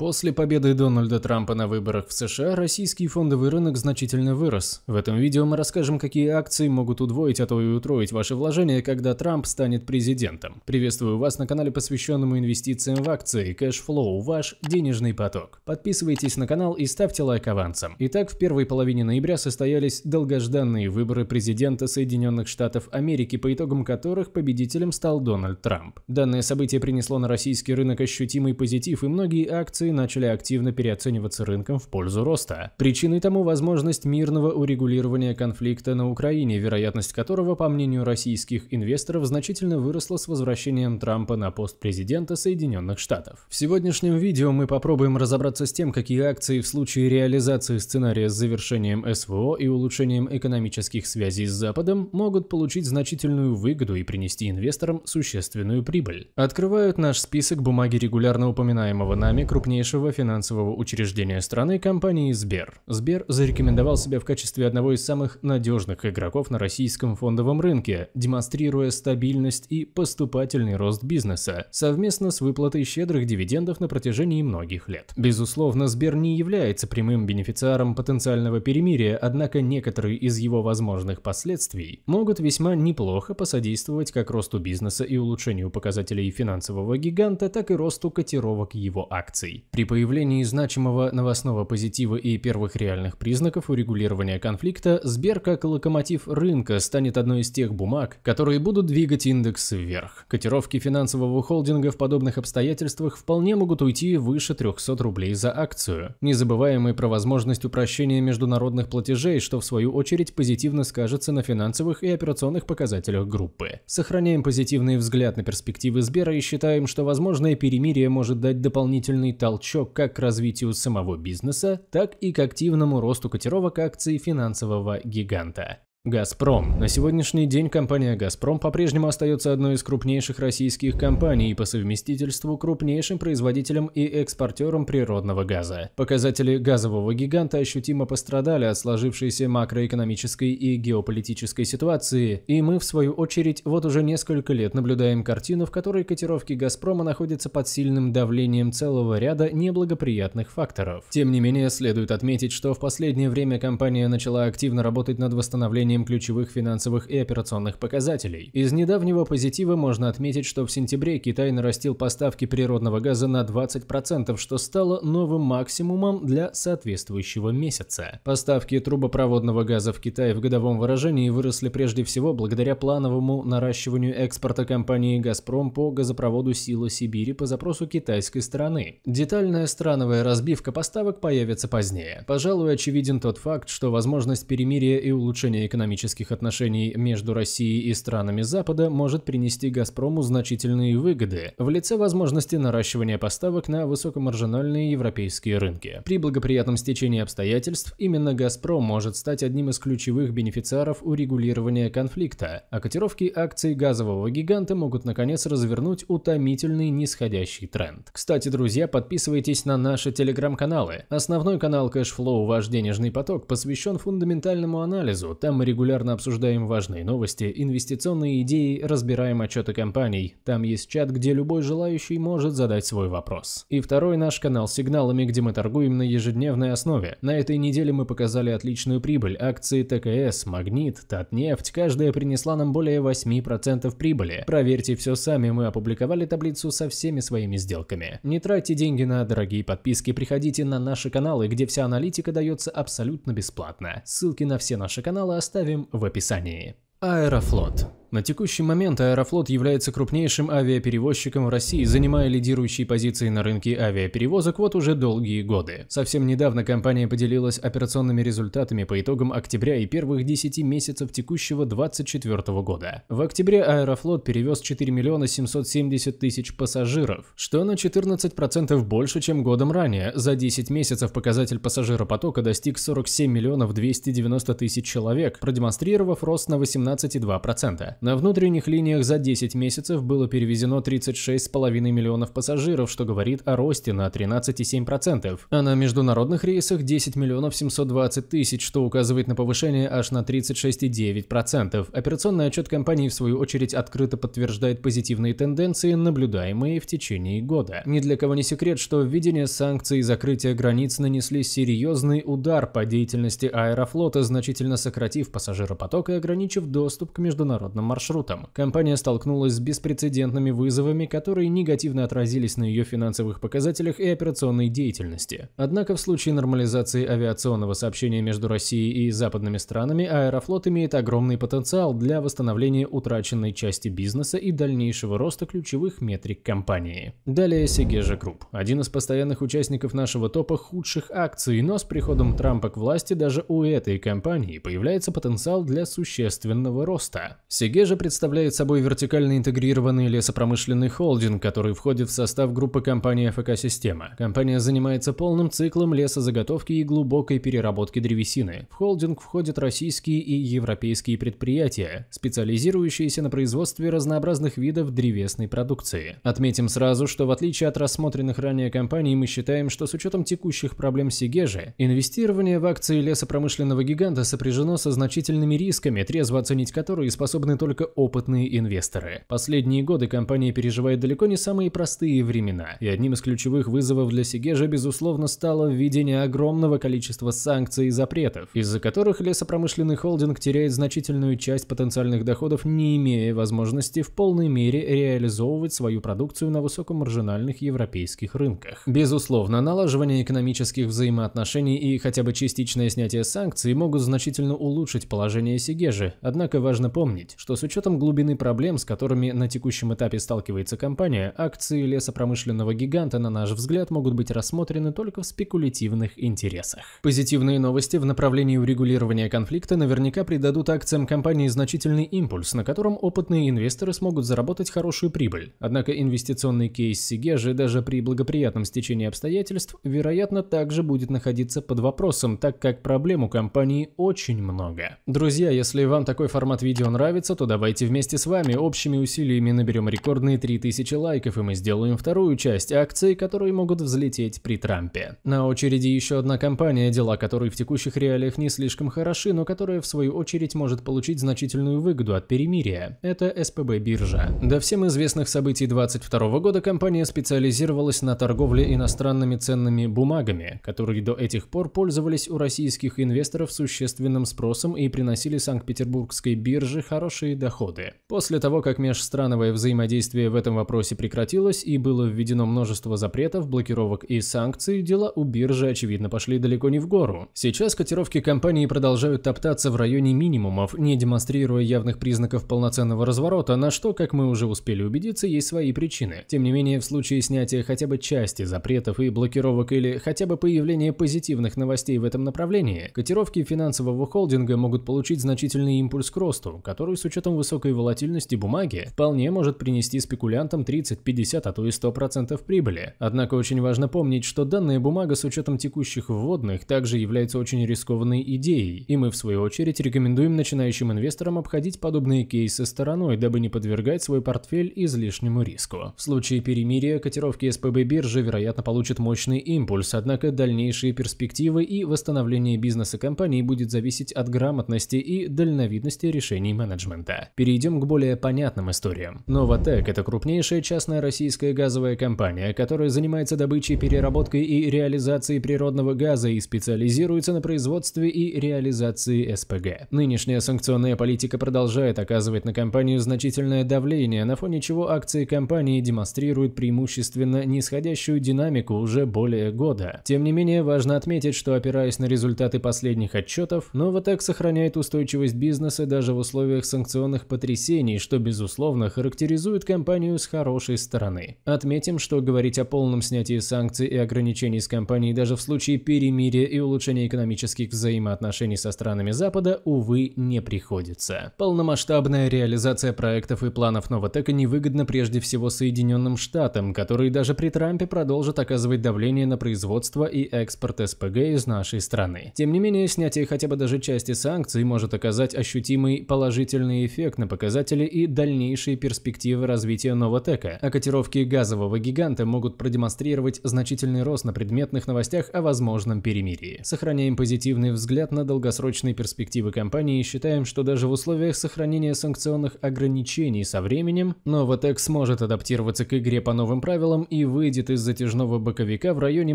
После победы Дональда Трампа на выборах в США российский фондовый рынок значительно вырос. В этом видео мы расскажем, какие акции могут удвоить, а то и утроить ваши вложения, когда Трамп станет президентом. Приветствую вас на канале, посвященному инвестициям в акции Cashflow, ваш денежный поток. Подписывайтесь на канал и ставьте лайк авансом. Итак, в первой половине ноября состоялись долгожданные выборы президента Соединенных Штатов Америки, по итогам которых победителем стал Дональд Трамп. Данное событие принесло на российский рынок ощутимый позитив, и многие акции санкции начали активно переоцениваться рынком в пользу роста. Причиной тому возможность мирного урегулирования конфликта на Украине, вероятность которого, по мнению российских инвесторов, значительно выросла с возвращением Трампа на пост президента Соединенных Штатов. В сегодняшнем видео мы попробуем разобраться с тем, какие акции в случае реализации сценария с завершением СВО и улучшением экономических связей с Западом могут получить значительную выгоду и принести инвесторам существенную прибыль. Открывают наш список бумаги регулярно упоминаемого нами крупнейшего крупнейшего финансового учреждения страны компании Сбер. Сбер зарекомендовал себя в качестве одного из самых надежных игроков на российском фондовом рынке, демонстрируя стабильность и поступательный рост бизнеса, совместно с выплатой щедрых дивидендов на протяжении многих лет. Безусловно, Сбер не является прямым бенефициаром потенциального перемирия, однако некоторые из его возможных последствий могут весьма неплохо посодействовать как росту бизнеса и улучшению показателей финансового гиганта, так и росту котировок его акций. При появлении значимого новостного позитива и первых реальных признаков урегулирования конфликта, Сбер как локомотив рынка станет одной из тех бумаг, которые будут двигать индекс вверх. Котировки финансового холдинга в подобных обстоятельствах вполне могут уйти выше 300 рублей за акцию. Не забываем и про возможность упрощения международных платежей, что в свою очередь позитивно скажется на финансовых и операционных показателях группы. Сохраняем позитивный взгляд на перспективы Сбера и считаем, что возможное перемирие может дать дополнительный толчок толчок как к развитию самого бизнеса, так и к активному росту котировок акций финансового гиганта. «Газпром». На сегодняшний день компания «Газпром» по-прежнему остается одной из крупнейших российских компаний и по совместительству крупнейшим производителем и экспортером природного газа. Показатели газового гиганта ощутимо пострадали от сложившейся макроэкономической и геополитической ситуации, и мы, в свою очередь, вот уже несколько лет наблюдаем картину, в которой котировки «Газпрома» находятся под сильным давлением целого ряда неблагоприятных факторов. Тем не менее, следует отметить, что в последнее время компания начала активно работать над восстановлением достижением ключевых финансовых и операционных показателей. Из недавнего позитива можно отметить, что в сентябре Китай нарастил поставки природного газа на 20%, что стало новым максимумом для соответствующего месяца. Поставки трубопроводного газа в Китае в годовом выражении выросли прежде всего благодаря плановому наращиванию экспорта компании «Газпром» по газопроводу «Сила Сибири» по запросу китайской стороны. Детальная страновая разбивка поставок появится позднее. Пожалуй, очевиден тот факт, что возможность перемирия и улучшения экономики экономических отношений между Россией и странами Запада может принести «Газпрому» значительные выгоды в лице возможности наращивания поставок на высокомаржинальные европейские рынки. При благоприятном стечении обстоятельств именно «Газпром» может стать одним из ключевых бенефициаров урегулирования конфликта, а котировки акций газового гиганта могут наконец развернуть утомительный нисходящий тренд. Кстати, друзья, подписывайтесь на наши телеграм-каналы. Основной канал Cashflow «Ваш денежный поток» посвящен фундаментальному анализу, там регулярно обсуждаем важные новости, инвестиционные идеи, разбираем отчеты компаний. Там есть чат, где любой желающий может задать свой вопрос. И второй наш канал с сигналами, где мы торгуем на ежедневной основе. На этой неделе мы показали отличную прибыль. Акции ТКС, Магнит, Татнефть, каждая принесла нам более 8% прибыли. Проверьте все сами, мы опубликовали таблицу со всеми своими сделками. Не тратьте деньги на дорогие подписки, приходите на наши каналы, где вся аналитика дается абсолютно бесплатно. Ссылки на все наши каналы оставим оставим в описании. Аэрофлот на текущий момент Аэрофлот является крупнейшим авиаперевозчиком в России, занимая лидирующие позиции на рынке авиаперевозок вот уже долгие годы. Совсем недавно компания поделилась операционными результатами по итогам октября и первых 10 месяцев текущего 2024 года. В октябре Аэрофлот перевез 4 миллиона 770 тысяч пассажиров, что на 14% больше, чем годом ранее. За 10 месяцев показатель пассажиропотока достиг 47 миллионов 290 тысяч человек, продемонстрировав рост на 18,2%. На внутренних линиях за 10 месяцев было перевезено 36,5 миллионов пассажиров, что говорит о росте на 13,7%. А на международных рейсах 10 миллионов 720 тысяч, что указывает на повышение аж на 36,9%. Операционный отчет компании, в свою очередь, открыто подтверждает позитивные тенденции, наблюдаемые в течение года. Ни для кого не секрет, что введение санкций и закрытие границ нанесли серьезный удар по деятельности аэрофлота, значительно сократив пассажиропоток и ограничив доступ к международным маршрутом, компания столкнулась с беспрецедентными вызовами, которые негативно отразились на ее финансовых показателях и операционной деятельности. Однако в случае нормализации авиационного сообщения между Россией и западными странами Аэрофлот имеет огромный потенциал для восстановления утраченной части бизнеса и дальнейшего роста ключевых метрик компании. Далее Сегежа Групп, один из постоянных участников нашего топа худших акций, но с приходом Трампа к власти даже у этой компании появляется потенциал для существенного роста. Сегежа Вежа представляет собой вертикально интегрированный лесопромышленный холдинг, который входит в состав группы компании ФК-система. Компания занимается полным циклом лесозаготовки и глубокой переработки древесины. В холдинг входят российские и европейские предприятия, специализирующиеся на производстве разнообразных видов древесной продукции. Отметим сразу, что в отличие от рассмотренных ранее компаний, мы считаем, что с учетом текущих проблем Сигежи, инвестирование в акции лесопромышленного гиганта сопряжено со значительными рисками, трезво оценить которые способны только только опытные инвесторы. Последние годы компания переживает далеко не самые простые времена, и одним из ключевых вызовов для Сигежа, безусловно, стало введение огромного количества санкций и запретов, из-за которых лесопромышленный холдинг теряет значительную часть потенциальных доходов, не имея возможности в полной мере реализовывать свою продукцию на высокомаржинальных европейских рынках. Безусловно, налаживание экономических взаимоотношений и хотя бы частичное снятие санкций могут значительно улучшить положение Сигежи, однако важно помнить, что с учетом глубины проблем, с которыми на текущем этапе сталкивается компания, акции лесопромышленного гиганта, на наш взгляд, могут быть рассмотрены только в спекулятивных интересах. Позитивные новости в направлении урегулирования конфликта наверняка придадут акциям компании значительный импульс, на котором опытные инвесторы смогут заработать хорошую прибыль. Однако инвестиционный кейс Сигежи даже при благоприятном стечении обстоятельств, вероятно, также будет находиться под вопросом, так как проблем у компании очень много. Друзья, если вам такой формат видео нравится, то давайте вместе с вами общими усилиями наберем рекордные 3000 лайков, и мы сделаем вторую часть акций, которые могут взлететь при Трампе. На очереди еще одна компания, дела которой в текущих реалиях не слишком хороши, но которая в свою очередь может получить значительную выгоду от перемирия. Это СПБ биржа. До всем известных событий 22 года компания специализировалась на торговле иностранными ценными бумагами, которые до этих пор пользовались у российских инвесторов существенным спросом и приносили Санкт-Петербургской бирже хорошие доходы. После того, как межстрановое взаимодействие в этом вопросе прекратилось и было введено множество запретов, блокировок и санкций, дела у биржи, очевидно, пошли далеко не в гору. Сейчас котировки компании продолжают топтаться в районе минимумов, не демонстрируя явных признаков полноценного разворота, на что, как мы уже успели убедиться, есть свои причины. Тем не менее, в случае снятия хотя бы части запретов и блокировок или хотя бы появления позитивных новостей в этом направлении, котировки финансового холдинга могут получить значительный импульс к росту, который с учетом высокой волатильности бумаги, вполне может принести спекулянтам 30, 50, а то и 100% прибыли. Однако очень важно помнить, что данная бумага с учетом текущих вводных также является очень рискованной идеей, и мы в свою очередь рекомендуем начинающим инвесторам обходить подобные кейсы стороной, дабы не подвергать свой портфель излишнему риску. В случае перемирия котировки СПБ биржи, вероятно, получат мощный импульс, однако дальнейшие перспективы и восстановление бизнеса компании будет зависеть от грамотности и дальновидности решений менеджмента момента. Перейдем к более понятным историям. Новотек – это крупнейшая частная российская газовая компания, которая занимается добычей, переработкой и реализацией природного газа и специализируется на производстве и реализации СПГ. Нынешняя санкционная политика продолжает оказывать на компанию значительное давление, на фоне чего акции компании демонстрируют преимущественно нисходящую динамику уже более года. Тем не менее, важно отметить, что опираясь на результаты последних отчетов, Новотек сохраняет устойчивость бизнеса даже в условиях санкционной информационных потрясений, что, безусловно, характеризует компанию с хорошей стороны. Отметим, что говорить о полном снятии санкций и ограничений с компанией даже в случае перемирия и улучшения экономических взаимоотношений со странами Запада, увы, не приходится. Полномасштабная реализация проектов и планов Новотека невыгодна прежде всего Соединенным Штатам, которые даже при Трампе продолжат оказывать давление на производство и экспорт СПГ из нашей страны. Тем не менее, снятие хотя бы даже части санкций может оказать ощутимый положительный эффект на показатели и дальнейшие перспективы развития Новотека, а котировки газового гиганта могут продемонстрировать значительный рост на предметных новостях о возможном перемирии. Сохраняем позитивный взгляд на долгосрочные перспективы компании и считаем, что даже в условиях сохранения санкционных ограничений со временем Новотек сможет адаптироваться к игре по новым правилам и выйдет из затяжного боковика в районе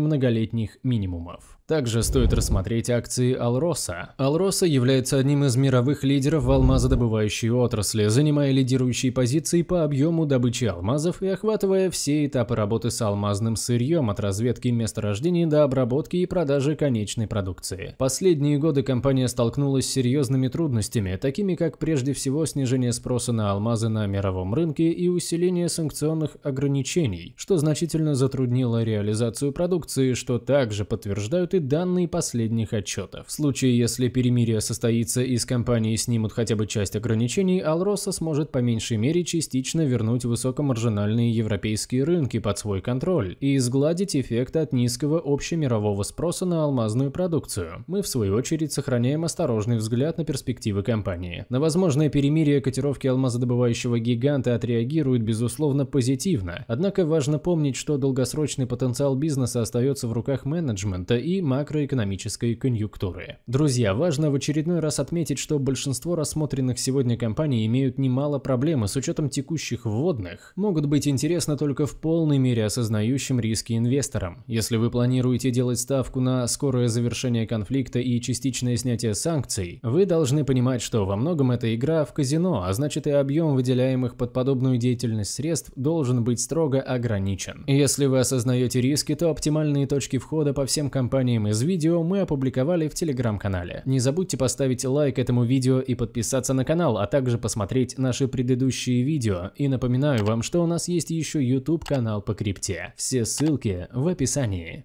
многолетних минимумов. Также стоит рассмотреть акции Алроса. Алроса является одним из мировых лидеров в алмазодобывающей добычей отрасли, занимая лидирующие позиции по объему добычи алмазов и охватывая все этапы работы с алмазным сырьем от разведки месторождений до обработки и продажи конечной продукции. Последние годы компания столкнулась с серьезными трудностями, такими как прежде всего снижение спроса на алмазы на мировом рынке и усиление санкционных ограничений, что значительно затруднило реализацию продукции, что также подтверждают и данные последних отчетов. В случае, если перемирие состоится и с компанией снимут хотя бы часть ограничений, ограничений Алроса сможет по меньшей мере частично вернуть высокомаржинальные европейские рынки под свой контроль и сгладить эффект от низкого общемирового спроса на алмазную продукцию. Мы, в свою очередь, сохраняем осторожный взгляд на перспективы компании. На возможное перемирие котировки алмазодобывающего гиганта отреагируют, безусловно, позитивно. Однако важно помнить, что долгосрочный потенциал бизнеса остается в руках менеджмента и макроэкономической конъюнктуры. Друзья, важно в очередной раз отметить, что большинство рассмотренных сегодня компании имеют немало проблем а с учетом текущих вводных могут быть интересны только в полной мере осознающим риски инвесторам. Если вы планируете делать ставку на скорое завершение конфликта и частичное снятие санкций, вы должны понимать, что во многом это игра в казино, а значит и объем выделяемых под подобную деятельность средств должен быть строго ограничен. Если вы осознаете риски, то оптимальные точки входа по всем компаниям из видео мы опубликовали в телеграм-канале. Не забудьте поставить лайк этому видео и подписаться на канал, а также также посмотреть наши предыдущие видео и напоминаю вам, что у нас есть еще YouTube канал по крипте. Все ссылки в описании.